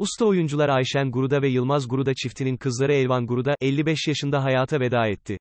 Usta oyuncular Ayşen Guruda ve Yılmaz Guruda çiftinin kızları Elvan Guruda, 55 yaşında hayata veda etti.